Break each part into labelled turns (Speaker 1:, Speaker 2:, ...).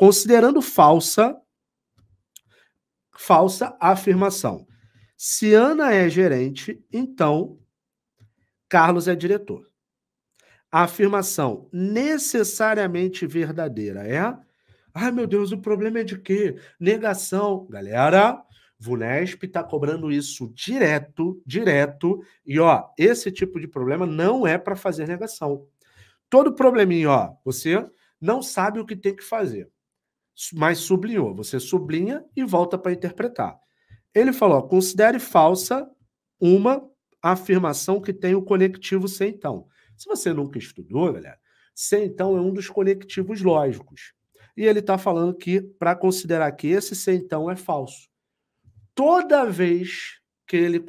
Speaker 1: Considerando falsa falsa afirmação. Se Ana é gerente, então Carlos é diretor. A afirmação necessariamente verdadeira é: ai meu Deus, o problema é de quê? Negação. Galera, Vunesp está cobrando isso direto, direto. E ó, esse tipo de problema não é para fazer negação. Todo probleminha, ó, você não sabe o que tem que fazer mas sublinhou. Você sublinha e volta para interpretar. Ele falou: considere falsa uma afirmação que tem o conectivo sem então. Se você nunca estudou, galera, sem então é um dos conectivos lógicos. E ele está falando que, para considerar que esse sem então é falso. Toda vez que ele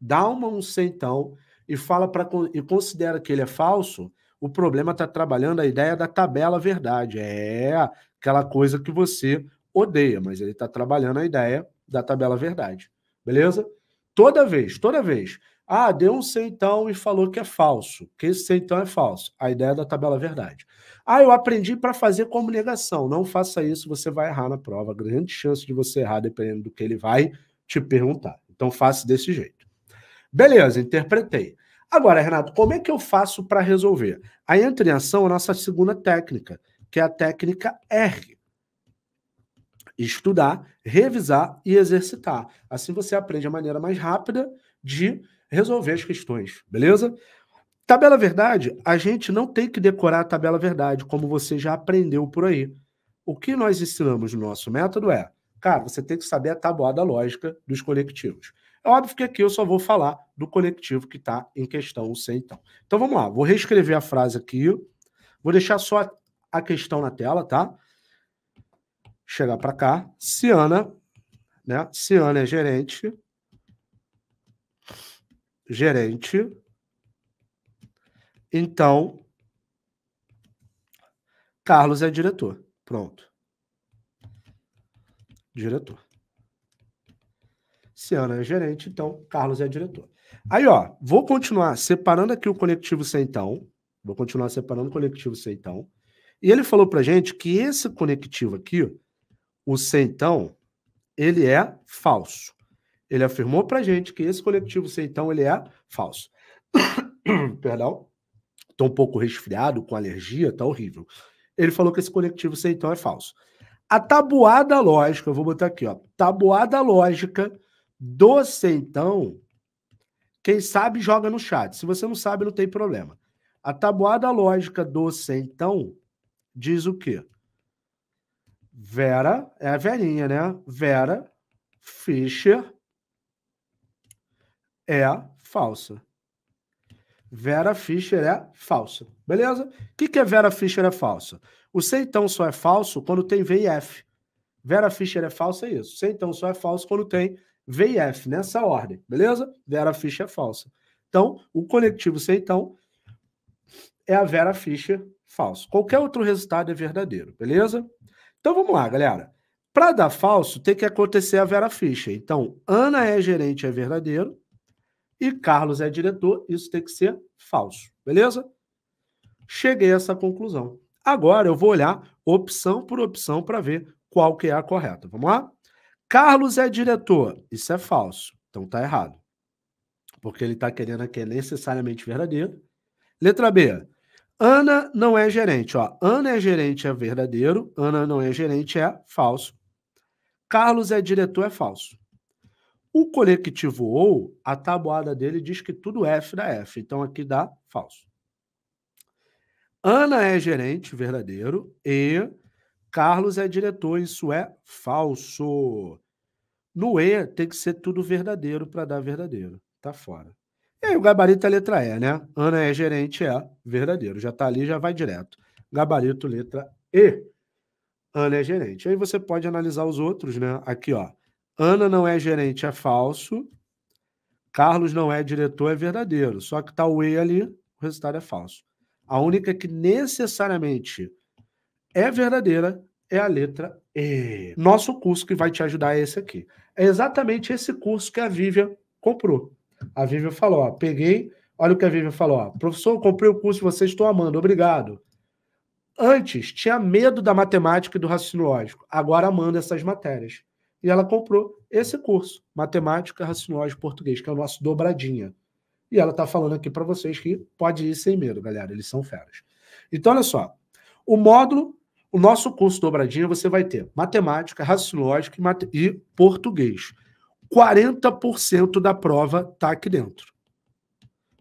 Speaker 1: dá uma um sem então e fala para e considera que ele é falso, o problema está trabalhando a ideia da tabela verdade. É aquela coisa que você odeia, mas ele está trabalhando a ideia da tabela verdade. Beleza? Toda vez, toda vez. Ah, deu um centão e falou que é falso, que esse centão é falso. A ideia da tabela verdade. Ah, eu aprendi para fazer como negação. Não faça isso, você vai errar na prova. Grande chance de você errar, dependendo do que ele vai te perguntar. Então, faça desse jeito. Beleza, interpretei. Agora, Renato, como é que eu faço para resolver? Aí entra em ação a nossa segunda técnica, que é a técnica R. Estudar, revisar e exercitar. Assim você aprende a maneira mais rápida de resolver as questões, beleza? Tabela verdade, a gente não tem que decorar a tabela verdade, como você já aprendeu por aí. O que nós ensinamos no nosso método é, cara, você tem que saber a tabuada lógica dos conectivos. É óbvio que aqui eu só vou falar do coletivo que está em questão, o C, então. Então vamos lá, vou reescrever a frase aqui, vou deixar só a questão na tela, tá? Chegar para cá. Ciana, né? Ciana é gerente. Gerente. Então, Carlos é diretor. Pronto. Diretor. Ciana é gerente, então Carlos é diretor. Aí, ó, vou continuar separando aqui o conectivo Centão. Vou continuar separando o conectivo Centão. E ele falou pra gente que esse conectivo aqui, o Centão, ele é falso. Ele afirmou pra gente que esse conectivo Centão, ele é falso. Perdão. Tô um pouco resfriado, com alergia, tá horrível. Ele falou que esse conectivo Centão é falso. A tabuada lógica, eu vou botar aqui, ó. Tabuada lógica Doce, então, quem sabe joga no chat. Se você não sabe, não tem problema. A tabuada lógica doce, então, diz o quê? Vera, é a velhinha, né? Vera Fischer é falsa. Vera Fischer é falsa. Beleza? O que, que é Vera Fischer é falsa? O então só é falso quando tem V e F. Vera Fischer é falsa, é isso. então só é falso quando tem VIF, nessa ordem, beleza? Vera Fischer é falsa. Então, o conectivo então é a Vera Fischer falso. Qualquer outro resultado é verdadeiro, beleza? Então vamos lá, galera. Para dar falso, tem que acontecer a Vera Fischer. Então, Ana é gerente, é verdadeiro. E Carlos é diretor, isso tem que ser falso, beleza? Cheguei a essa conclusão. Agora eu vou olhar opção por opção para ver qual que é a correta. Vamos lá? Carlos é diretor. Isso é falso. Então tá errado. Porque ele está querendo que é necessariamente verdadeiro. Letra B. Ana não é gerente. Ó. Ana é gerente é verdadeiro. Ana não é gerente é falso. Carlos é diretor é falso. O coletivo ou, a tabuada dele diz que tudo F da F. Então aqui dá falso. Ana é gerente verdadeiro e Carlos é diretor, isso é falso. No E tem que ser tudo verdadeiro para dar verdadeiro. Tá fora. E aí o gabarito é letra E, né? Ana é gerente, é verdadeiro. Já tá ali, já vai direto. Gabarito, letra E. Ana é gerente. Aí você pode analisar os outros, né? Aqui, ó. Ana não é gerente, é falso. Carlos não é diretor, é verdadeiro. Só que tá o E ali, o resultado é falso. A única que necessariamente é verdadeira é a letra E. Nosso curso que vai te ajudar é esse aqui. É exatamente esse curso que a Vivian comprou. A Vivian falou: ó, peguei. Olha o que a Vivian falou: ó, professor, comprei o curso, vocês estão amando, obrigado. Antes tinha medo da matemática e do raciocínio lógico, agora amando essas matérias. E ela comprou esse curso, Matemática, Raciocínio Lógico Português, que é o nosso dobradinha. E ela está falando aqui para vocês que pode ir sem medo, galera, eles são feras. Então, olha só: o módulo o nosso curso dobradinha você vai ter matemática, raciocínio lógico e, mate... e português. 40% da prova está aqui dentro.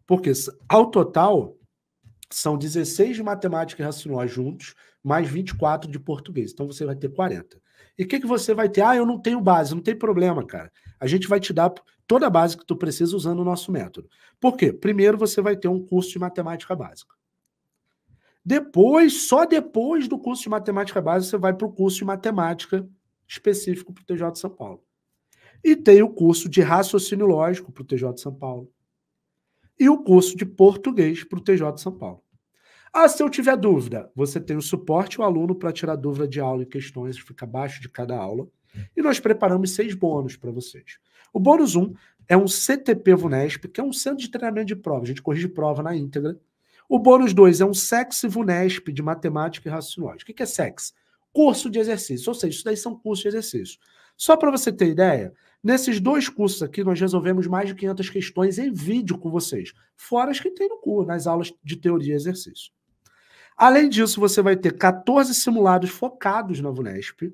Speaker 1: Porque ao total são 16 de matemática e raciocínio juntos, mais 24 de português. Então você vai ter 40. E o que, que você vai ter? Ah, eu não tenho base. Não tem problema, cara. A gente vai te dar toda a base que tu precisa usando o nosso método. Por quê? Primeiro você vai ter um curso de matemática básica. Depois, só depois do curso de matemática básica você vai para o curso de matemática específico para o TJ de São Paulo. E tem o curso de raciocínio lógico para o TJ de São Paulo. E o curso de português para o TJ de São Paulo. Ah, se eu tiver dúvida, você tem o suporte ao aluno para tirar dúvida de aula e questões, fica abaixo de cada aula. E nós preparamos seis bônus para vocês. O bônus 1 um é um CTP VUNESP, que é um centro de treinamento de prova. A gente corrige prova na íntegra o bônus 2 é um SEX VUNESP de matemática e raciocínio O que é SEX? Curso de exercício. Ou seja, isso daí são cursos de exercício. Só para você ter ideia, nesses dois cursos aqui nós resolvemos mais de 500 questões em vídeo com vocês, fora as que tem no curso, nas aulas de teoria e exercício. Além disso, você vai ter 14 simulados focados na VUNESP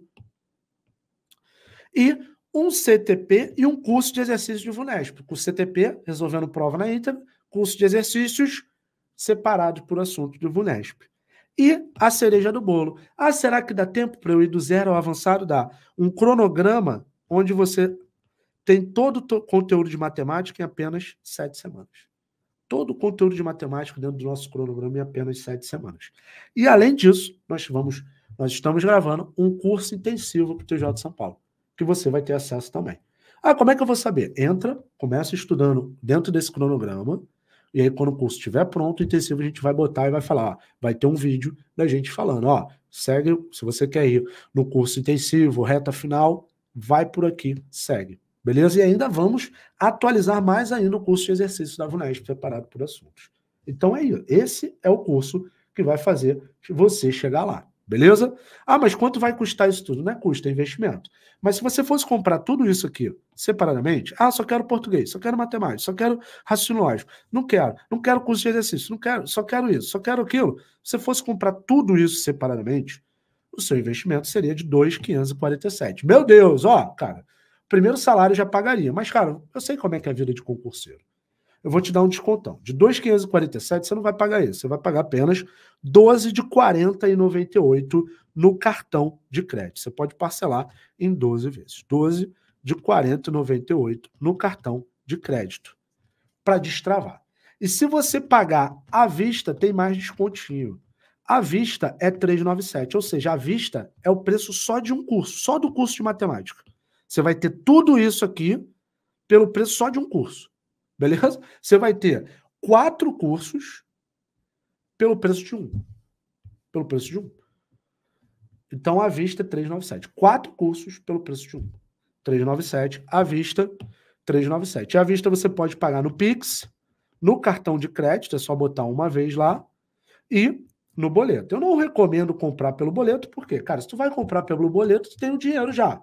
Speaker 1: e um CTP e um curso de exercício de VUNESP. Com CTP, resolvendo prova na íntegra, curso de exercícios, separado por assunto do VUNESP. E a cereja do bolo. Ah, será que dá tempo para eu ir do zero ao avançado? Dá. Um cronograma onde você tem todo o conteúdo de matemática em apenas sete semanas. Todo o conteúdo de matemática dentro do nosso cronograma em apenas sete semanas. E além disso, nós vamos, nós estamos gravando um curso intensivo para o TJ de São Paulo, que você vai ter acesso também. Ah, como é que eu vou saber? Entra, começa estudando dentro desse cronograma, e aí, quando o curso estiver pronto, intensivo, a gente vai botar e vai falar. vai ter um vídeo da gente falando, ó, segue, se você quer ir no curso intensivo, reta final, vai por aqui, segue. Beleza? E ainda vamos atualizar mais ainda o curso de exercícios da VUNESP, preparado por assuntos. Então é isso. Esse é o curso que vai fazer você chegar lá. Beleza? Ah, mas quanto vai custar isso tudo? Não é custo, é investimento. Mas se você fosse comprar tudo isso aqui separadamente, ah, só quero português, só quero matemática, só quero raciocínio lógico, não quero, não quero curso de exercício, não quero, só quero isso, só quero aquilo. Se você fosse comprar tudo isso separadamente, o seu investimento seria de 2,547. Meu Deus, ó, cara, primeiro salário já pagaria, mas, cara, eu sei como é que é a vida de concurseiro eu vou te dar um descontão. De 2,547 você não vai pagar isso, você vai pagar apenas 12 de 40,98 no cartão de crédito. Você pode parcelar em 12 vezes. 12 de 40,98 no cartão de crédito para destravar. E se você pagar à vista, tem mais descontinho. À vista é 397, ou seja, à vista é o preço só de um curso, só do curso de matemática. Você vai ter tudo isso aqui pelo preço só de um curso. Beleza? Você vai ter quatro cursos pelo preço de um. Pelo preço de um. Então, à vista, 397. Quatro cursos pelo preço de um. 397, à vista, 397. À vista, você pode pagar no Pix, no cartão de crédito, é só botar uma vez lá, e no boleto. Eu não recomendo comprar pelo boleto, porque, cara, se tu vai comprar pelo boleto, tu tem o dinheiro já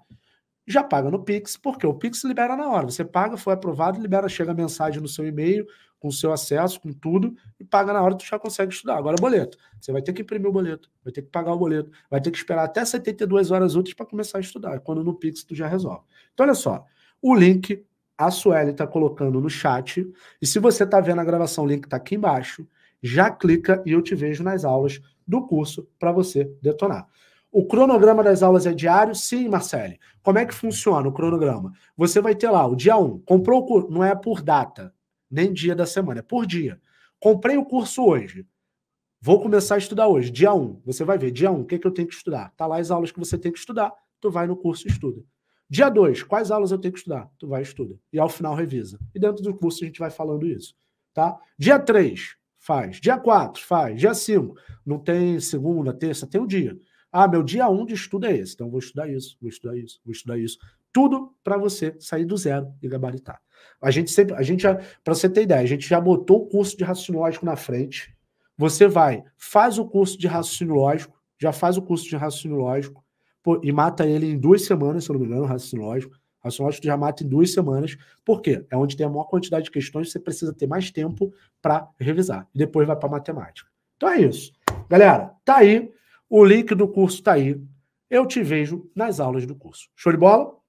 Speaker 1: já paga no Pix, porque o Pix libera na hora. Você paga, foi aprovado, libera, chega a mensagem no seu e-mail, com o seu acesso, com tudo, e paga na hora, tu já consegue estudar. Agora, boleto. Você vai ter que imprimir o boleto, vai ter que pagar o boleto, vai ter que esperar até 72 horas úteis para começar a estudar, quando no Pix tu já resolve. Então, olha só, o link a Sueli está colocando no chat, e se você está vendo a gravação, o link está aqui embaixo, já clica e eu te vejo nas aulas do curso para você detonar. O cronograma das aulas é diário? Sim, Marcele. Como é que funciona o cronograma? Você vai ter lá o dia 1, comprou o curso, não é por data, nem dia da semana, é por dia. Comprei o curso hoje. Vou começar a estudar hoje, dia 1. Você vai ver, dia 1, o que, é que eu tenho que estudar? Tá lá as aulas que você tem que estudar, tu vai no curso e estuda. Dia 2, quais aulas eu tenho que estudar? Tu vai e estuda. E ao final revisa. E dentro do curso a gente vai falando isso, tá? Dia 3, faz. Dia 4, faz. Dia 5, não tem segunda, terça, tem o um dia. Ah, meu dia 1 um de estudo é esse, então vou estudar isso, vou estudar isso, vou estudar isso. Tudo para você sair do zero e gabaritar. A gente sempre, a gente já, para você ter ideia, a gente já botou o curso de raciocínio lógico na frente. Você vai, faz o curso de raciocínio lógico, já faz o curso de raciocínio lógico, e mata ele em duas semanas, se eu não me engano, raciocínio lógico. Raciocínio lógico já mata em duas semanas. Por quê? É onde tem a maior quantidade de questões, você precisa ter mais tempo para revisar. E depois vai para matemática. Então é isso. Galera, tá aí. O link do curso está aí. Eu te vejo nas aulas do curso. Show de bola?